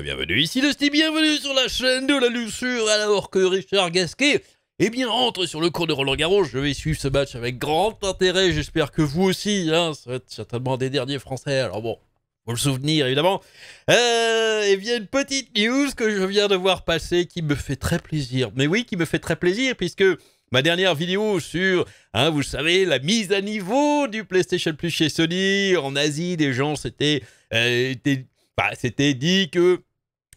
bienvenue. Ici Dusty, bienvenue sur la chaîne de la luxure alors que Richard Gasquet eh bien, entre sur le cours de Roland Garros. Je vais suivre ce match avec grand intérêt. J'espère que vous aussi. Hein, certainement des derniers Français. Alors bon, on le souvenir, évidemment. Euh, et eh bien, une petite news que je viens de voir passer qui me fait très plaisir. Mais oui, qui me fait très plaisir puisque ma dernière vidéo sur, hein, vous savez, la mise à niveau du PlayStation Plus chez Sony en Asie, des gens c'était, euh, bah, c'était dit que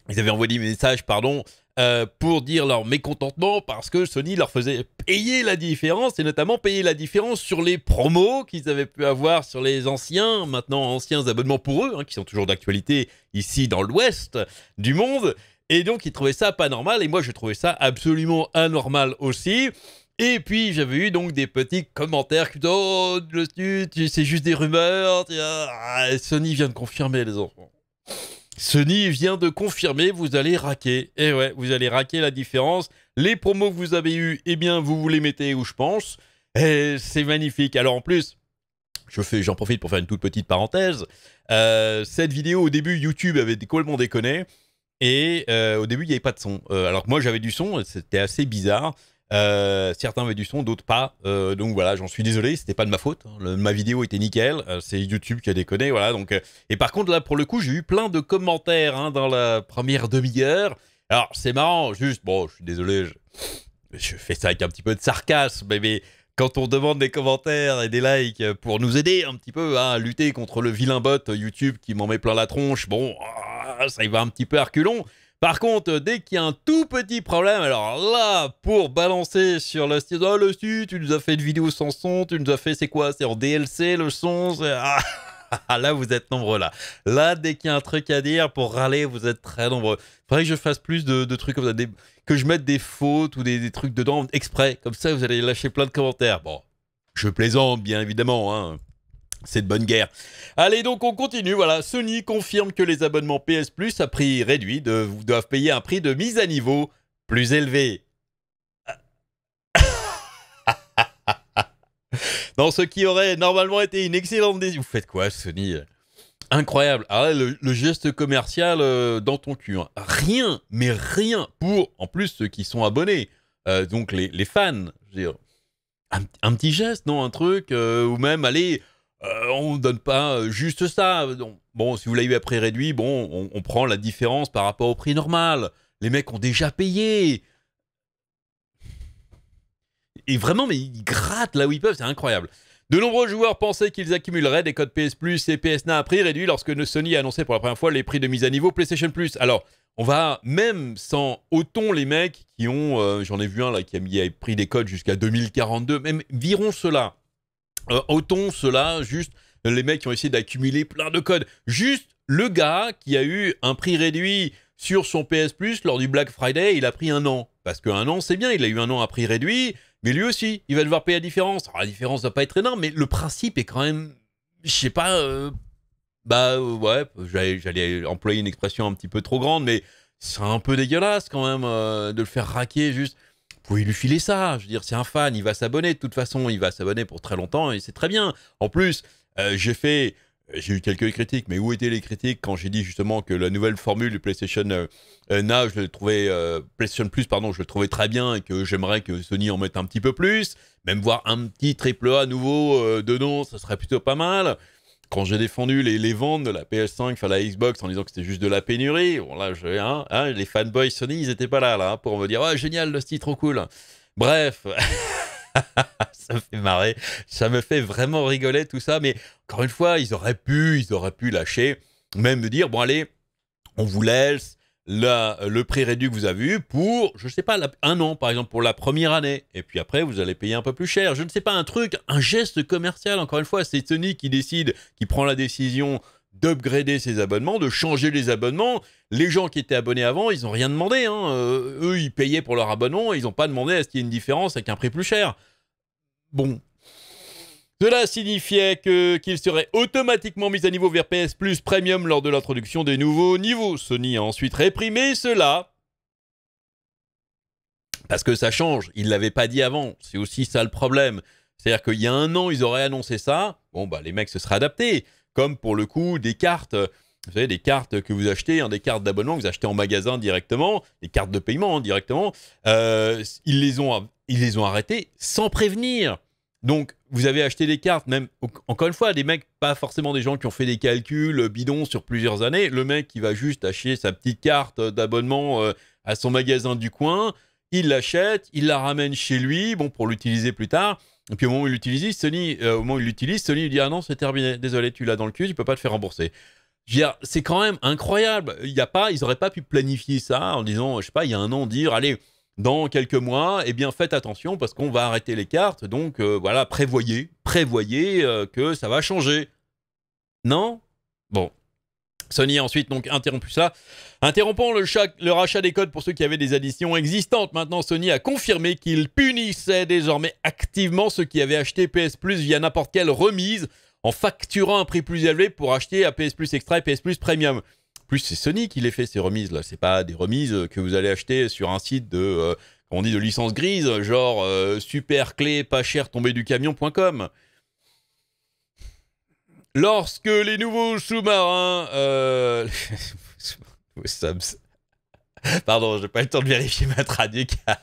ils avaient envoyé des messages, pardon, euh, pour dire leur mécontentement parce que Sony leur faisait payer la différence et notamment payer la différence sur les promos qu'ils avaient pu avoir sur les anciens, maintenant anciens abonnements pour eux, hein, qui sont toujours d'actualité ici dans l'ouest du monde. Et donc ils trouvaient ça pas normal et moi je trouvais ça absolument anormal aussi. Et puis j'avais eu donc des petits commentaires qui disaient Oh, c'est juste des rumeurs, ah, Sony vient de confirmer les enfants. Sony vient de confirmer, vous allez raquer. Et eh ouais, vous allez raquer la différence. Les promos que vous avez eues, eh bien, vous vous les mettez où je pense. Eh, c'est magnifique. Alors en plus, je fais, j'en profite pour faire une toute petite parenthèse. Euh, cette vidéo, au début, YouTube avait complètement déconné. Et euh, au début, il n'y avait pas de son. Euh, alors que moi, j'avais du son, c'était assez bizarre. Euh, certains avaient du son, d'autres pas. Euh, donc voilà, j'en suis désolé, c'était pas de ma faute. Hein. ma vidéo était nickel, euh, c'est YouTube qui a déconné, voilà. Donc et par contre là, pour le coup, j'ai eu plein de commentaires hein, dans la première demi-heure. Alors c'est marrant, juste bon, je suis désolé, je, fais ça avec un petit peu de sarcasme, mais, quand on demande des commentaires et des likes pour nous aider un petit peu hein, à lutter contre le vilain bot YouTube qui m'en met plein la tronche, bon, ah, ça y va un petit peu à par contre, euh, dès qu'il y a un tout petit problème, alors là, pour balancer sur ah, le site, oh le tu nous as fait une vidéo sans son, tu nous as fait, c'est quoi C'est en DLC le son ah, ah, là, vous êtes nombreux là. Là, dès qu'il y a un truc à dire pour râler, vous êtes très nombreux. Faudrait que je fasse plus de, trucs comme ça, que je mette des fautes ou des, trucs dedans exprès. Comme ça, vous allez lâcher plein de commentaires. Bon, je plaisante, bien évidemment. Hein. C'est de bonne guerre. Allez, donc on continue. Voilà, Sony confirme que les abonnements PS Plus à prix réduit de, doivent payer un prix de mise à niveau plus élevé. Dans ce qui aurait normalement été une excellente décision. Vous faites quoi, Sony Incroyable. Ah, le, geste commercial euh, dans ton cul. Hein. Rien, mais rien pour, en plus, ceux qui sont abonnés. Euh, donc les, fans. Un, petit geste, non Un truc euh, Ou même, allez, euh, on ne donne pas euh, juste ça. bon, si vous l'avez eu à prix réduit, bon, on, prend la différence par rapport au prix normal. Les mecs ont déjà payé. Et vraiment, mais ils grattent là où ils peuvent, c'est incroyable. De nombreux joueurs pensaient qu'ils accumuleraient des codes PS Plus et PS à prix réduit lorsque Sony a annoncé pour la première fois les prix de mise à niveau PlayStation Plus. Alors, on va même sans autant les mecs qui ont, euh, j'en ai vu un là qui a mis a pris des codes jusqu'à 2042, même virons cela. Euh, Auton, cela, juste les mecs qui ont essayé d'accumuler plein de codes. Juste le gars qui a eu un prix réduit sur son PS Plus lors du Black Friday, il a pris un an. Parce qu'un an, c'est bien, il a eu un an à prix réduit, mais lui aussi, il va devoir payer la différence. Alors la différence ne va pas être énorme, mais le principe est quand même, je sais pas, euh, bah euh, ouais, j'allais employer une expression un petit peu trop grande, mais c'est un peu dégueulasse quand même de le faire raquer juste. Vous pouvez lui filer ça. Je veux dire, c'est un fan, il va s'abonner de toute façon, il va s'abonner pour très longtemps et c'est très bien. En plus, euh, j'ai fait, euh, j'ai eu quelques critiques, mais où étaient les critiques quand j'ai dit justement que la nouvelle formule du PlayStation euh, je le trouvais Plus, pardon, je le trouvais très bien et que j'aimerais que Sony en mette un petit peu plus, même voir un petit triple A nouveau de nom, ça serait plutôt pas mal quand j'ai défendu les, les, ventes de la PS5, enfin la Xbox, en disant que c'était juste de la pénurie, bon là, je, hein, hein, les fanboys Sony, ils n'étaient pas là, là, hein, pour me dire, ah, génial, le style, trop cool. Bref, ça me fait marrer, ça me fait vraiment rigoler tout ça, mais encore une fois, ils auraient pu, ils auraient pu lâcher, même me dire, bon allez, on vous laisse, le prix réduit que vous avez eu pour, je ne sais pas, un an par exemple, pour la première année. Et puis après, vous allez payer un peu plus cher. Je ne sais pas, un truc, un geste commercial, encore une fois, c'est Sony qui décide, qui prend la décision d'upgrader ses abonnements, de changer les abonnements. Les gens qui étaient abonnés avant, ils n'ont rien demandé. Hein. Euh, eux, ils payaient pour leur abonnement, ils n'ont pas demandé à ce qu'il y ait une différence avec un prix plus cher. Bon, cela signifiait que qu'il serait automatiquement mis à niveau vers PS Plus Premium lors de l'introduction des nouveaux niveaux. Sony a ensuite réprimé cela. Parce que ça change, ils ne l'avaient pas dit avant, c'est aussi ça le problème. C'est-à-dire qu'il y a un an, ils auraient annoncé ça, bon bah les mecs se seraient adaptés. Comme pour le coup des cartes, vous savez, des cartes que vous achetez, hein, des cartes d'abonnement que vous achetez en magasin directement, des cartes de paiement hein, directement, euh, ils, les ont, ils les ont arrêtés sans prévenir. Donc, vous avez acheté des cartes, même, encore une fois, des mecs, pas forcément des gens qui ont fait des calculs euh, bidons sur plusieurs années. Le mec, qui va juste acheter sa petite carte euh, d'abonnement euh, à son magasin du coin. Il l'achète, il la ramène chez lui, bon, pour l'utiliser plus tard. Et puis au moment où il l'utilise, Sony, au moment il l'utilise, Sony lui dit ah non c'est terminé, désolé tu l'as dans le cul, tu peux pas te faire rembourser. C'est quand même incroyable. Il y a pas, ils n'auraient pas pu planifier ça en disant je sais pas il y a un an dire allez dans quelques mois, eh bien faites attention parce qu'on va arrêter les cartes. Donc euh, voilà, prévoyez, prévoyez euh, que ça va changer. Non Bon. Sony a ensuite donc interrompu ça. Interrompant le, le, rachat des codes pour ceux qui avaient des additions existantes, maintenant Sony a confirmé qu'il punissait désormais activement ceux qui avaient acheté PS Plus via n'importe quelle remise en facturant un prix plus élevé pour acheter à PS Plus Extra et PS Plus Premium c'est Sony qui les fait, ces remises-là. C'est pas des remises euh, que vous allez acheter sur un site de, euh, on dit, de licence grise, genre euh, super clé, pas cher, tombé du camion.com. Lorsque les nouveaux sous-marins. Euh... Pardon, j'ai pas eu le temps de vérifier ma traduction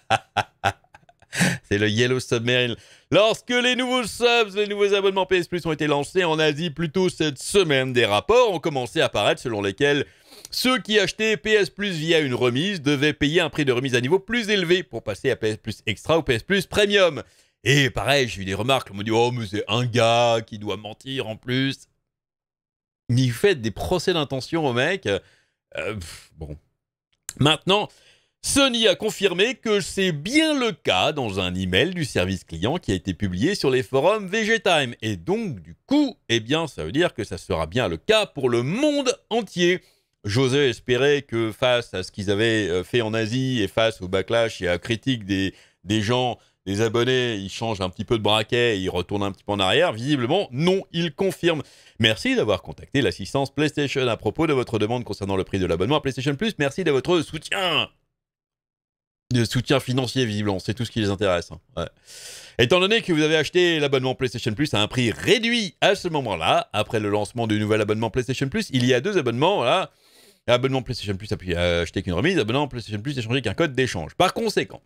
C'est le Yellow Submarine. Lorsque les nouveaux subs, les nouveaux abonnements PS Plus ont été lancés en Asie plus tôt cette semaine, des rapports ont commencé à apparaître selon lesquels ceux qui achetaient PS Plus via une remise devaient payer un prix de remise à niveau plus élevé pour passer à PS Plus Extra ou PS Plus Premium. Et pareil, j'ai eu des remarques, on m'a dit Oh, mais c'est un gars qui doit mentir en plus. Mais faites des procès d'intention au mec. Euh, bon. Maintenant, Sony a confirmé que c'est bien le cas dans un email du service client qui a été publié sur les forums VGTime. Et donc, du coup, eh bien, ça veut dire que ça sera bien le cas pour le monde entier j'osais espérer que face à ce qu'ils avaient euh, fait en Asie et face au backlash et à la critique des, des gens, des abonnés, ils changent un petit peu de braquet, ils retournent un petit peu en arrière. Visiblement, non, ils confirment. Merci d'avoir contacté l'assistance PlayStation à propos de votre demande concernant le prix de l'abonnement à PlayStation Plus. Merci de votre soutien. De soutien financier, visiblement, c'est tout ce qui les intéresse. Hein. Étant donné que vous avez acheté l'abonnement PlayStation Plus à un prix réduit à ce moment-là, après le lancement du nouvel abonnement PlayStation Plus, il y a deux abonnements, voilà, Abonnement PlayStation Plus euh, acheter qu'une remise, abonnement PlayStation Plus échanger qu'un code d'échange. Par conséquent,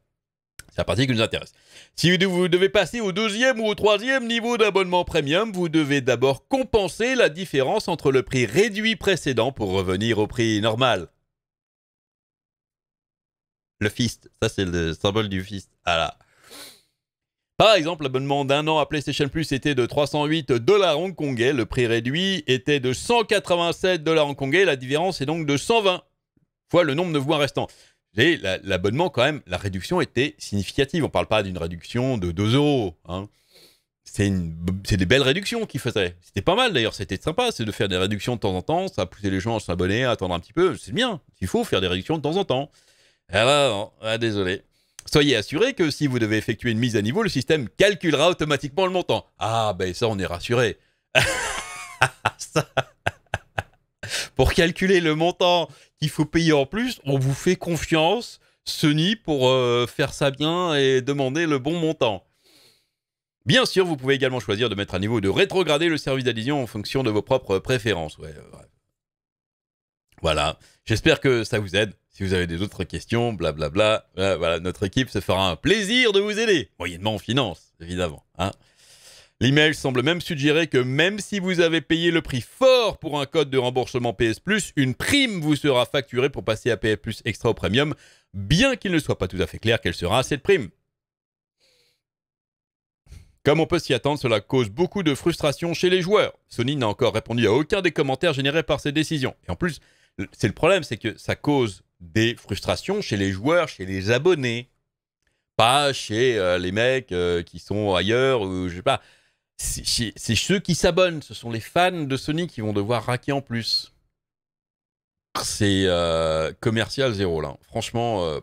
c'est la partie qui nous intéresse. Si vous devez passer au deuxième ou au troisième niveau d'abonnement premium, vous devez d'abord compenser la différence entre le prix réduit précédent pour revenir au prix normal. Le fist, ça c'est le symbole du fist. Ah là. Par exemple, l'abonnement d'un an à PlayStation Plus était de 308 dollars hongkongais, le prix réduit était de 187 dollars hongkongais, la différence est donc de 120 fois le nombre de voix restant. Et l'abonnement, quand même, la réduction était significative. On ne parle pas d'une réduction de 2 euros. Hein. C'est des belles réductions qu'ils faisaient. C'était pas mal d'ailleurs, c'était sympa, c'est de faire des réductions de temps en temps, ça poussait les gens à s'abonner, à attendre un petit peu. C'est bien, il faut faire des réductions de temps en temps. Alors, ah, ah, ah, désolé. Soyez assuré que si vous devez effectuer une mise à niveau, le système calculera automatiquement le montant. Ah, ben ça, on est rassuré. pour calculer le montant qu'il faut payer en plus, on vous fait confiance, Sony, pour euh, faire ça bien et demander le bon montant. Bien sûr, vous pouvez également choisir de mettre à niveau ou de rétrograder le service d'adhésion en fonction de vos propres préférences. Voilà, j'espère que ça vous aide. Si vous avez des autres questions, blablabla, euh, voilà, notre équipe se fera un plaisir de vous aider, moyennement en finance, évidemment. Hein. L'email semble même suggérer que même si vous avez payé le prix fort pour un code de remboursement PS une prime vous sera facturée pour passer à PS Plus Extra au Premium, bien qu'il ne soit pas tout à fait clair quelle sera cette prime. Comme on peut s'y attendre, cela cause beaucoup de frustration chez les joueurs. Sony n'a encore répondu à aucun des commentaires générés par ces décisions. Et en plus, c'est le problème, c'est que ça cause des frustrations chez les joueurs, chez les abonnés, pas chez euh, les mecs euh, qui sont ailleurs ou je sais pas. C'est ceux qui s'abonnent, ce sont les fans de Sony qui vont devoir raquer en plus. C'est euh, commercial zéro là. Franchement,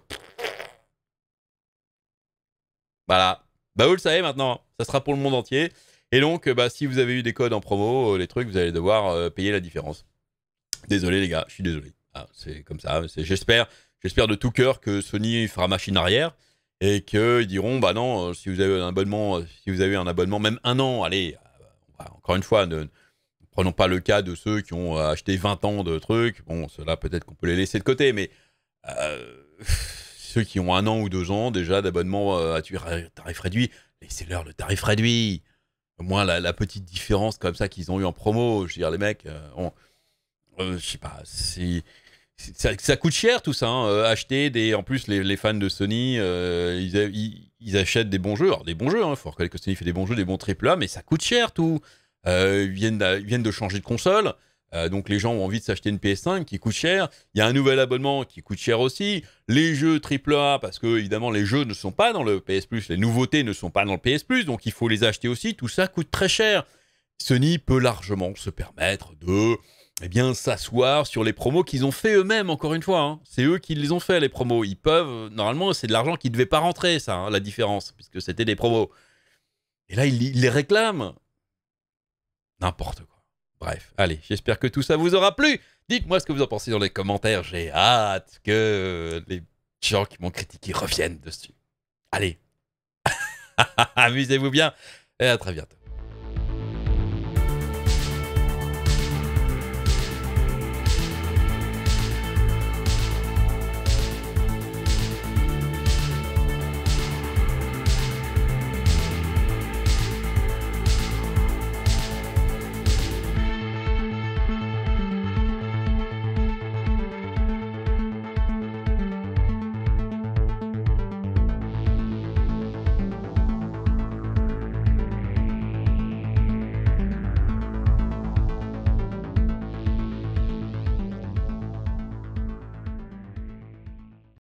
voilà. Bah vous le savez maintenant, ça sera pour le monde entier. Et donc, bah, si vous avez eu des codes en promo, les trucs, vous allez devoir payer la différence. Désolé les gars, je suis désolé. Ah, c'est comme ça. Hein. J'espère, j'espère de tout cœur que Sony fera machine arrière et qu'ils diront bah non, euh, si vous avez un abonnement, euh, si vous avez un abonnement, même un an, allez, euh, bah, encore une fois, ne, prenons pas le cas de ceux qui ont acheté 20 ans de trucs. Bon, ceux-là, peut-être qu'on peut les laisser de côté, mais ceux qui ont un an ou deux ans déjà d'abonnement à tarif réduit, laissez-leur le tarif réduit. Au moins, la, petite différence comme ça qu'ils ont eu en promo, je veux dire, les mecs, on, je sais pas, si ça, coûte cher tout ça. Hein. Euh, acheter des. En plus, les, fans de Sony, euh, ils, achètent des bons jeux. Alors, des bons jeux, il hein. faut reconnaître que Sony fait des bons jeux, des bons AAA, mais ça coûte cher tout. Euh, ils, viennent de, viennent de, changer de console. donc, les gens ont envie de s'acheter une PS5 qui coûte cher. Il y a un nouvel abonnement qui coûte cher aussi. Les jeux AAA, parce que évidemment, les jeux ne sont pas dans le PS Plus. Les nouveautés ne sont pas dans le PS Plus. Donc, il faut les acheter aussi. Tout ça coûte très cher. Sony peut largement se permettre de eh bien, s'asseoir sur les promos qu'ils ont fait eux-mêmes, encore une fois. Hein. C'est eux qui les ont fait, les promos. Ils peuvent, euh, normalement, c'est de l'argent qui ne devait pas rentrer, ça, hein, la différence, puisque c'était des promos. Et là, ils les réclament. N'importe quoi. Bref, allez, j'espère que tout ça vous aura plu. Dites-moi ce que vous en pensez dans les commentaires. J'ai hâte que les gens qui m'ont critiqué reviennent dessus. Allez, amusez-vous bien et à très bientôt.